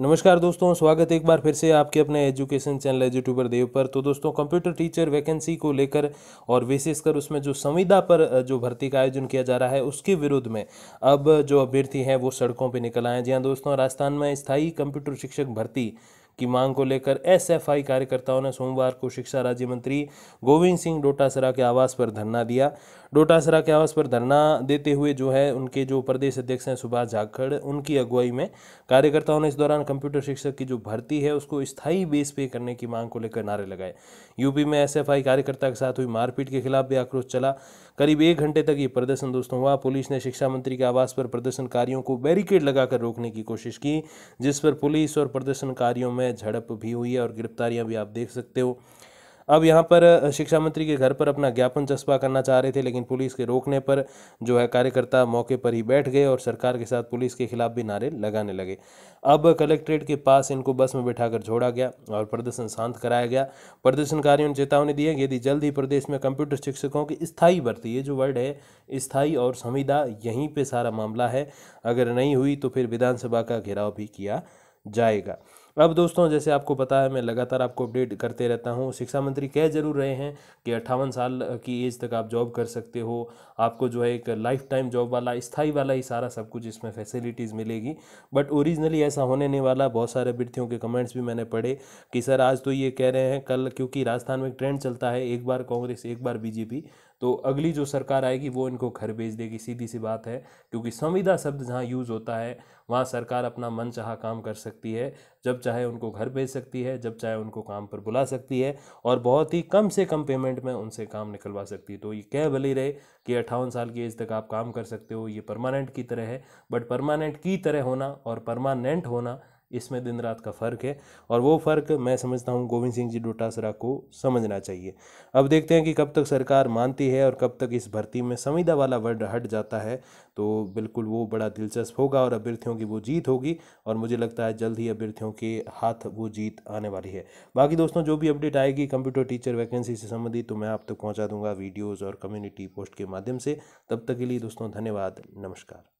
नमस्कार दोस्तों स्वागत एक बार फिर से आपके अपने एजुकेशन चैनल एजुट्यूबर देव पर तो दोस्तों कंप्यूटर टीचर वैकेंसी को लेकर और विशेषकर उसमें जो संविदा पर जो भर्ती का आयोजन किया जा रहा है उसके विरुद्ध में अब जो अभ्यर्थी हैं वो सड़कों पर निकल आए जी हाँ दोस्तों राजस्थान में स्थायी कंप्यूटर शिक्षक भर्ती की मांग को लेकर एसएफआई कार्यकर्ताओं ने सोमवार को शिक्षा राज्य मंत्री गोविंद सिंह डोटासरा के आवास पर धरना दिया डोटासरा के आवास पर धरना देते हुए जो है उनके जो प्रदेश अध्यक्ष हैं सुभाष झाखड़ उनकी अगुवाई में कार्यकर्ताओं ने इस दौरान कंप्यूटर शिक्षक की जो भर्ती है उसको स्थायी बेस पे करने की मांग को लेकर नारे लगाए यूपी में एसएफआई कार्यकर्ता के साथ हुई मारपीट के खिलाफ भी आक्रोश चला करीब एक घंटे तक ये प्रदर्शन दोस्तों हुआ पुलिस ने शिक्षा मंत्री के आवास पर प्रदर्शनकारियों को बैरिकेड लगाकर रोकने की कोशिश की जिस पर पुलिस और प्रदर्शनकारियों में झड़प भी हुई है और गिरफ्तारियां भी आप देख सकते हो अब यहाँ पर शिक्षा मंत्री के घर पर अपना ज्ञापन चस्पा करना चाह रहे थे लेकिन पुलिस के रोकने पर जो है कार्यकर्ता मौके पर ही बैठ गए और सरकार के साथ पुलिस के खिलाफ भी नारे लगाने लगे अब कलेक्ट्रेट के पास इनको बस में बैठाकर छोड़ा गया और प्रदर्शन शांत कराया गया प्रदर्शनकारियों ने चेतावनी दी है यदि जल्द ही प्रदेश में कंप्यूटर शिक्षकों की स्थायी भर्ती ये जो वर्ड है स्थायी और संविदा यहीं पर सारा मामला है अगर नहीं हुई तो फिर विधानसभा का घेराव भी किया जाएगा अब दोस्तों जैसे आपको पता है मैं लगातार आपको अपडेट करते रहता हूँ शिक्षा मंत्री कह जरूर रहे हैं कि अट्ठावन साल की एज तक आप जॉब कर सकते हो आपको जो है एक लाइफ टाइम जॉब वाला स्थाई वाला ही सारा सब कुछ इसमें फैसिलिटीज़ मिलेगी बट ओरिजिनली ऐसा होने नहीं वाला बहुत सारे अभ्यर्थियों के कमेंट्स भी मैंने पढ़े कि सर आज तो ये कह रहे हैं कल क्योंकि राजस्थान में ट्रेंड चलता है एक बार कांग्रेस एक बार बीजेपी तो अगली जो सरकार आएगी वो इनको घर भेज देगी सीधी सी बात है क्योंकि संविदा शब्द जहाँ यूज़ होता है वहाँ सरकार अपना मन चाह काम कर सकती है जब चाहे उनको घर भेज सकती है जब चाहे उनको काम पर बुला सकती है और बहुत ही कम से कम पेमेंट में उनसे काम निकलवा सकती है तो ये कह भले रहे कि अट्ठावन साल की एज तक आप काम कर सकते हो ये परमानेंट की तरह है बट परमानेंट की तरह होना और परमानेंट होना इसमें दिन रात का फ़र्क है और वो फ़र्क मैं समझता हूँ गोविंद सिंह जी डोटासरा को समझना चाहिए अब देखते हैं कि कब तक सरकार मानती है और कब तक इस भर्ती में संविदा वाला वर्ड हट जाता है तो बिल्कुल वो बड़ा दिलचस्प होगा और अभ्यर्थियों की वो जीत होगी और मुझे लगता है जल्द ही अभ्यर्थियों के हाथ वो जीत आने वाली है बाकी दोस्तों जो भी अपडेट आएगी कंप्यूटर टीचर वैकेंसी से संबंधित तो मैं आप तक तो पहुँचा दूंगा वीडियोज़ और कम्युनिटी पोस्ट के माध्यम से तब तक के लिए दोस्तों धन्यवाद नमस्कार